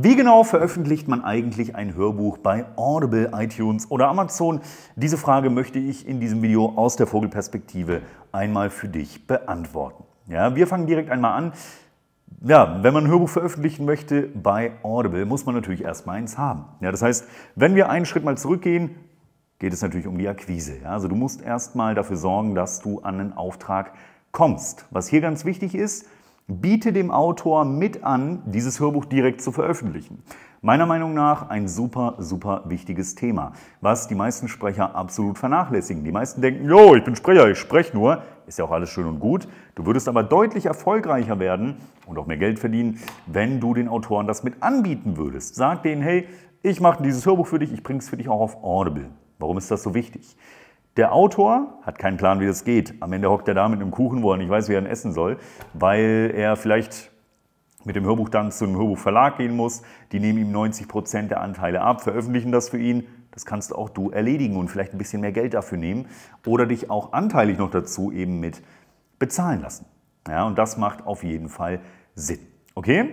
Wie genau veröffentlicht man eigentlich ein Hörbuch bei Audible, iTunes oder Amazon? Diese Frage möchte ich in diesem Video aus der Vogelperspektive einmal für dich beantworten. Ja, wir fangen direkt einmal an. Ja, wenn man ein Hörbuch veröffentlichen möchte bei Audible, muss man natürlich erstmal eins haben. Ja, das heißt, wenn wir einen Schritt mal zurückgehen, geht es natürlich um die Akquise. Ja, also du musst erstmal dafür sorgen, dass du an einen Auftrag kommst. Was hier ganz wichtig ist, biete dem Autor mit an, dieses Hörbuch direkt zu veröffentlichen. Meiner Meinung nach ein super, super wichtiges Thema, was die meisten Sprecher absolut vernachlässigen. Die meisten denken, jo, ich bin Sprecher, ich spreche nur. Ist ja auch alles schön und gut. Du würdest aber deutlich erfolgreicher werden und auch mehr Geld verdienen, wenn du den Autoren das mit anbieten würdest. Sag denen, hey, ich mache dieses Hörbuch für dich, ich bringe es für dich auch auf Audible. Warum ist das so wichtig? Der Autor hat keinen Plan, wie das geht. Am Ende hockt er da mit einem Kuchen, wo er nicht weiß, wie er ihn essen soll, weil er vielleicht mit dem Hörbuch dann zu einem Hörbuchverlag gehen muss. Die nehmen ihm 90% Prozent der Anteile ab, veröffentlichen das für ihn. Das kannst auch du erledigen und vielleicht ein bisschen mehr Geld dafür nehmen oder dich auch anteilig noch dazu eben mit bezahlen lassen. Ja, und das macht auf jeden Fall Sinn. Okay?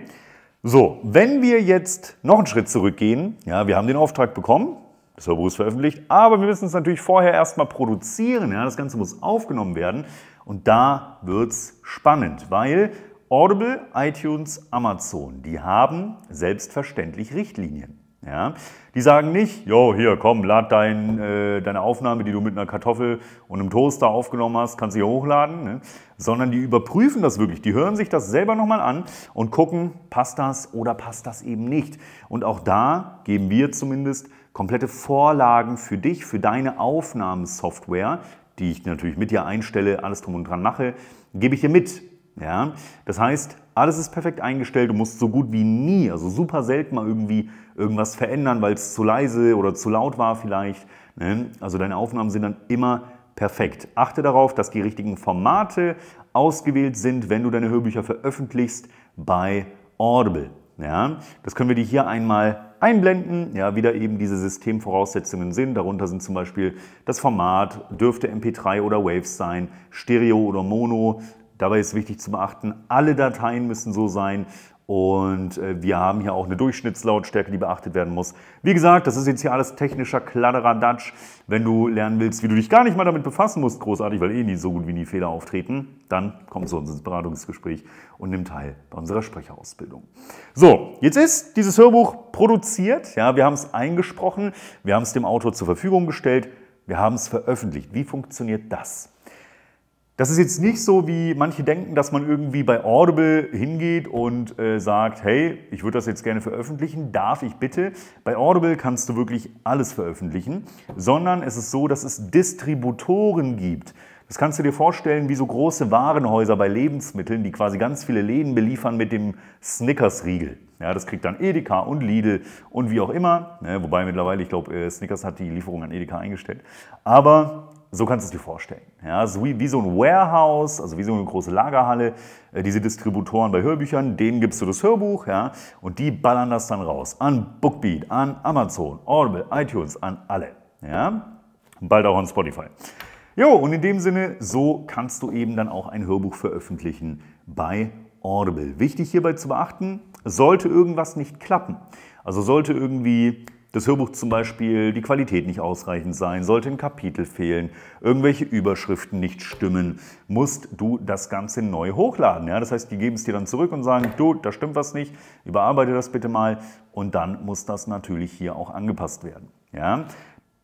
So, wenn wir jetzt noch einen Schritt zurückgehen, ja, wir haben den Auftrag bekommen, das Hörbuch ist veröffentlicht, aber wir müssen es natürlich vorher erstmal produzieren. Ja? Das Ganze muss aufgenommen werden. Und da wird es spannend, weil Audible, iTunes, Amazon, die haben selbstverständlich Richtlinien. Ja? Die sagen nicht, jo, hier, komm, lad dein, äh, deine Aufnahme, die du mit einer Kartoffel und einem Toaster aufgenommen hast, kannst du hier hochladen. Ne? Sondern die überprüfen das wirklich. Die hören sich das selber nochmal an und gucken, passt das oder passt das eben nicht. Und auch da geben wir zumindest komplette Vorlagen für dich, für deine Aufnahmesoftware, die ich natürlich mit dir einstelle, alles drum und dran mache, gebe ich dir mit. Ja? Das heißt, alles ist perfekt eingestellt, du musst so gut wie nie, also super selten mal irgendwie irgendwas verändern, weil es zu leise oder zu laut war vielleicht. Ne? Also deine Aufnahmen sind dann immer perfekt. Achte darauf, dass die richtigen Formate ausgewählt sind, wenn du deine Hörbücher veröffentlichst bei Audible. Ja, das können wir die hier einmal einblenden, ja, da eben diese Systemvoraussetzungen sind. Darunter sind zum Beispiel das Format, dürfte MP3 oder Waves sein, Stereo oder Mono. Dabei ist wichtig zu beachten, alle Dateien müssen so sein und äh, wir haben hier auch eine Durchschnittslautstärke, die beachtet werden muss. Wie gesagt, das ist jetzt hier alles technischer Kladderadatsch. Wenn du lernen willst, wie du dich gar nicht mal damit befassen musst, großartig, weil eh nie so gut wie nie Fehler auftreten, dann komm zu uns ins Beratungsgespräch und nimm teil bei unserer Sprecherausbildung. So, jetzt ist dieses Hörbuch produziert. Ja, wir haben es eingesprochen. Wir haben es dem Autor zur Verfügung gestellt. Wir haben es veröffentlicht. Wie funktioniert das? Das ist jetzt nicht so, wie manche denken, dass man irgendwie bei Audible hingeht und äh, sagt, hey, ich würde das jetzt gerne veröffentlichen, darf ich bitte? Bei Audible kannst du wirklich alles veröffentlichen, sondern es ist so, dass es Distributoren gibt. Das kannst du dir vorstellen wie so große Warenhäuser bei Lebensmitteln, die quasi ganz viele Läden beliefern mit dem Snickers-Riegel. Ja, das kriegt dann Edeka und Lidl und wie auch immer. Ne, wobei mittlerweile, ich glaube, äh, Snickers hat die Lieferung an Edeka eingestellt. Aber so kannst du es dir vorstellen. Ja, so wie, wie, so ein Warehouse, also wie so eine große Lagerhalle, äh, diese Distributoren bei Hörbüchern, denen gibst du das Hörbuch, ja, und die ballern das dann raus. An Bookbeat, an Amazon, Audible, iTunes, an alle. Ja, bald auch an Spotify. Jo, und in dem Sinne, so kannst du eben dann auch ein Hörbuch veröffentlichen bei Audible. Wichtig hierbei zu beachten, sollte irgendwas nicht klappen, also sollte irgendwie des Hörbuchs zum Beispiel die Qualität nicht ausreichend sein, sollte ein Kapitel fehlen, irgendwelche Überschriften nicht stimmen, musst du das Ganze neu hochladen. Ja? Das heißt, die geben es dir dann zurück und sagen, du, da stimmt was nicht, überarbeite das bitte mal und dann muss das natürlich hier auch angepasst werden. Ja?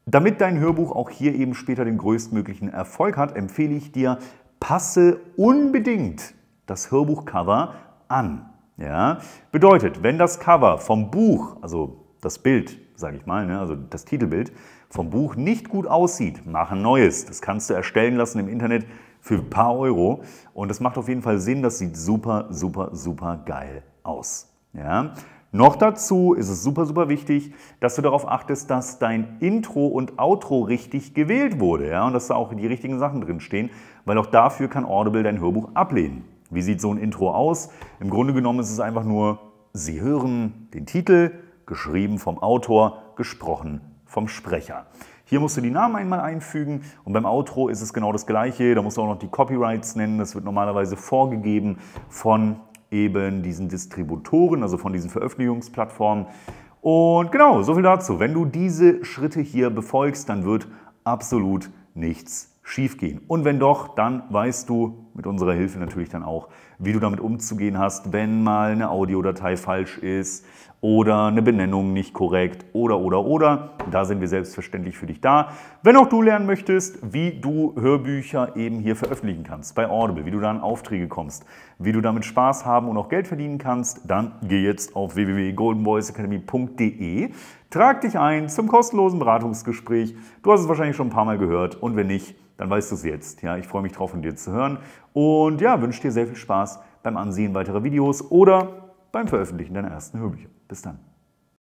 Damit dein Hörbuch auch hier eben später den größtmöglichen Erfolg hat, empfehle ich dir, passe unbedingt das Hörbuchcover an. Ja? Bedeutet, wenn das Cover vom Buch, also das Bild sage ich mal, ne? also das Titelbild vom Buch nicht gut aussieht, mach ein neues. Das kannst du erstellen lassen im Internet für ein paar Euro. Und das macht auf jeden Fall Sinn. Das sieht super, super, super geil aus. Ja? Noch dazu ist es super, super wichtig, dass du darauf achtest, dass dein Intro und Outro richtig gewählt wurde ja? und dass da auch die richtigen Sachen drin stehen, weil auch dafür kann Audible dein Hörbuch ablehnen. Wie sieht so ein Intro aus? Im Grunde genommen ist es einfach nur, sie hören den Titel geschrieben vom Autor, gesprochen vom Sprecher. Hier musst du die Namen einmal einfügen und beim Outro ist es genau das gleiche. Da musst du auch noch die Copyrights nennen. Das wird normalerweise vorgegeben von eben diesen Distributoren, also von diesen Veröffentlichungsplattformen. Und genau, so viel dazu. Wenn du diese Schritte hier befolgst, dann wird absolut nichts schiefgehen. Und wenn doch, dann weißt du, mit unserer Hilfe natürlich dann auch, wie du damit umzugehen hast, wenn mal eine Audiodatei falsch ist oder eine Benennung nicht korrekt oder oder oder. Da sind wir selbstverständlich für dich da. Wenn auch du lernen möchtest, wie du Hörbücher eben hier veröffentlichen kannst bei Audible, wie du da an Aufträge kommst, wie du damit Spaß haben und auch Geld verdienen kannst, dann geh jetzt auf www.goldenvoiceacademy.de. Trag dich ein zum kostenlosen Beratungsgespräch. Du hast es wahrscheinlich schon ein paar Mal gehört und wenn nicht, dann weißt du es jetzt. Ja, ich freue mich drauf, von dir zu hören und ja, wünsche dir sehr viel Spaß beim Ansehen weiterer Videos oder beim Veröffentlichen deiner ersten Hörbücher. Bis dann.